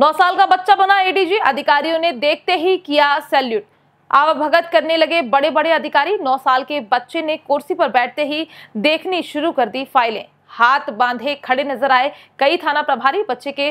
नौ साल का बच्चा बना एडीजी अधिकारियों ने देखते ही किया सैल्यूट भगत करने लगे बड़े बड़े अधिकारी नौ साल के बच्चे ने कुर्सी पर बैठते ही देखनी शुरू कर दी फाइलें हाथ बांधे खड़े नजर आए कई थाना प्रभारी बच्चे के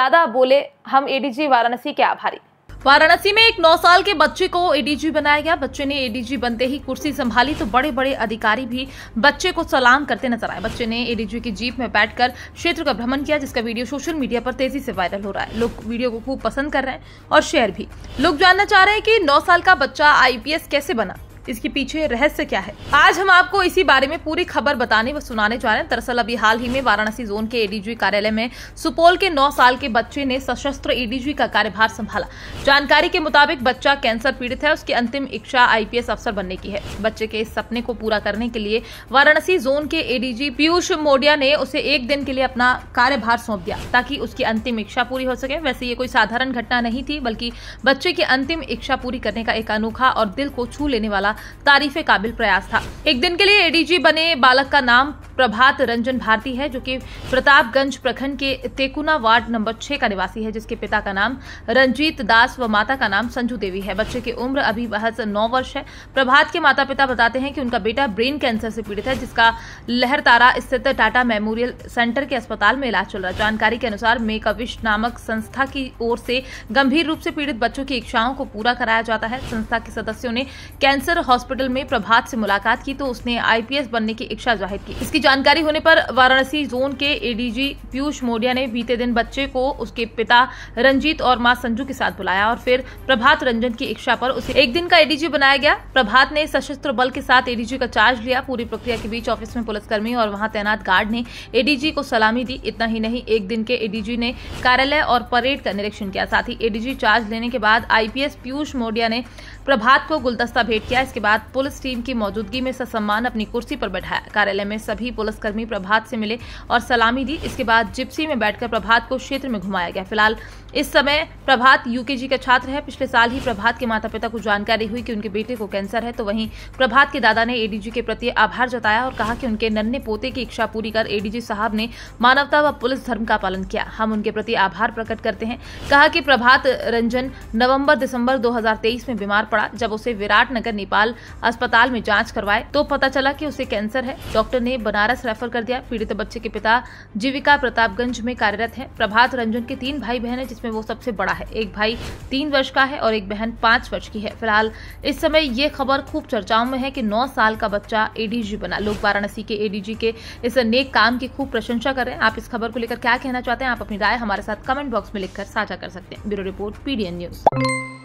दादा बोले हम एडीजी वाराणसी के आभारी वाराणसी में एक 9 साल के बच्चे को एडीजी बनाया गया बच्चे ने एडीजी बनते ही कुर्सी संभाली तो बड़े बड़े अधिकारी भी बच्चे को सलाम करते नजर आए बच्चे ने एडीजी की जीप में बैठकर क्षेत्र का भ्रमण किया जिसका वीडियो सोशल मीडिया पर तेजी से वायरल हो रहा है लोग वीडियो को खूब पसंद कर रहे हैं और शेयर भी लोग जानना चाह रहे हैं कि नौ साल का बच्चा आई कैसे बना इसके पीछे रहस्य क्या है आज हम आपको इसी बारे में पूरी खबर बताने व सुनाने जा रहे हैं दरअसल अभी हाल ही में वाराणसी जोन के एडीजी कार्यालय में सुपौल के नौ साल के बच्चे ने सशस्त्र एडीजी का कार्यभार संभाला जानकारी के मुताबिक बच्चा कैंसर पीड़ित है उसकी अंतिम इच्छा आई अफसर बनने की है बच्चे के इस सपने को पूरा करने के लिए वाराणसी जोन के एडीजी पीयूष मोडिया ने उसे एक दिन के लिए अपना कार्यभार सौंप दिया ताकि उसकी अंतिम इच्छा पूरी हो सके वैसे ये कोई साधारण घटना नहीं थी बल्कि बच्चे की अंतिम इच्छा पूरी करने का एक अनोखा और दिल को छू लेने वाला तारीफ काबिल प्रयास था एक दिन के लिए एडीजी बने बालक का नाम प्रभात रंजन भारती है जो कि प्रतापगंज प्रखंड के तेकुना वार्ड नंबर छह का निवासी है जिसके पिता का नाम रंजीत दास व माता का नाम संजू देवी है बच्चे की उम्र अभी बहस नौ वर्ष है प्रभात के माता पिता बताते हैं कि उनका बेटा ब्रेन कैंसर से पीड़ित है जिसका लहरतारा स्थित टाटा मेमोरियल सेंटर के अस्पताल में इलाज चल रहा है जानकारी के अनुसार मेक अविश नामक संस्था की ओर से गंभीर रूप से पीड़ित बच्चों की इच्छाओं को पूरा कराया जाता है संस्था के सदस्यों ने कैंसर हॉस्पिटल में प्रभात से मुलाकात की तो उसने आईपीएस बनने की इच्छा जाहिर की इसकी जानकारी होने पर वाराणसी जोन के एडीजी पीयूष मोडिया ने बीते दिन बच्चे को उसके पिता रंजीत और मां संजू के साथ बुलाया और फिर प्रभात रंजन की इच्छा पर उसे एक दिन का एडीजी बनाया गया प्रभात ने सशस्त्र बल के साथ एडीजी का चार्ज लिया पूरी प्रक्रिया के बीच ऑफिस में पुलिसकर्मी और वहां तैनात गार्ड ने एडीजी को सलामी दी इतना ही नहीं एक दिन के एडीजी ने कार्यालय और परेड का निरीक्षण किया साथ ही एडीजी चार्ज लेने के बाद आईपीएस पीयूष मोडिया ने प्रभात को गुलदस्ता भेंट किया इसके के बाद पुलिस टीम की मौजूदगी में ससम्मान अपनी कुर्सी पर बैठाया कार्यालय में सभी पुलिसकर्मी प्रभात से मिले और सलामी दी इसके बाद जिप्सी में बैठकर प्रभात को क्षेत्र में घुमाया गया फिलहाल इस समय प्रभात यूकेजी का छात्र है पिछले साल ही प्रभात के माता पिता को जानकारी हुई कि उनके बेटे को कैंसर है तो वहीं प्रभात के दादा ने एडीजी के प्रति आभार जताया और कहा कि उनके नन्हे पोते की इच्छा पूरी कर एडीजी साहब ने मानवता व पुलिस धर्म का पालन किया हम उनके प्रति आभार प्रकट करते हैं कहा कि प्रभात रंजन नवंबर दिसंबर 2023 में बीमार पड़ा जब उसे विराट नगर नेपाल भोपाल अस्पताल में जांच करवाए तो पता चला कि उसे कैंसर है डॉक्टर ने बनारस रेफर कर दिया पीड़ित बच्चे के पिता जीविका प्रतापगंज में कार्यरत है प्रभात रंजन के तीन भाई बहन है जिसमें वो सबसे बड़ा है एक भाई तीन वर्ष का है और एक बहन पांच वर्ष की है फिलहाल इस समय ये खबर खूब चर्चाओं में है की नौ साल का बच्चा एडीजी बना लोग वाराणसी के एडीजी के इस नेक काम की खूब प्रशंसा कर रहे हैं आप इस खबर को लेकर क्या कहना चाहते हैं आप अपनी राय हमारे साथ कमेंट बॉक्स में लिखकर साझा कर सकते हैं ब्यूरो रिपोर्ट पीडीएन न्यूज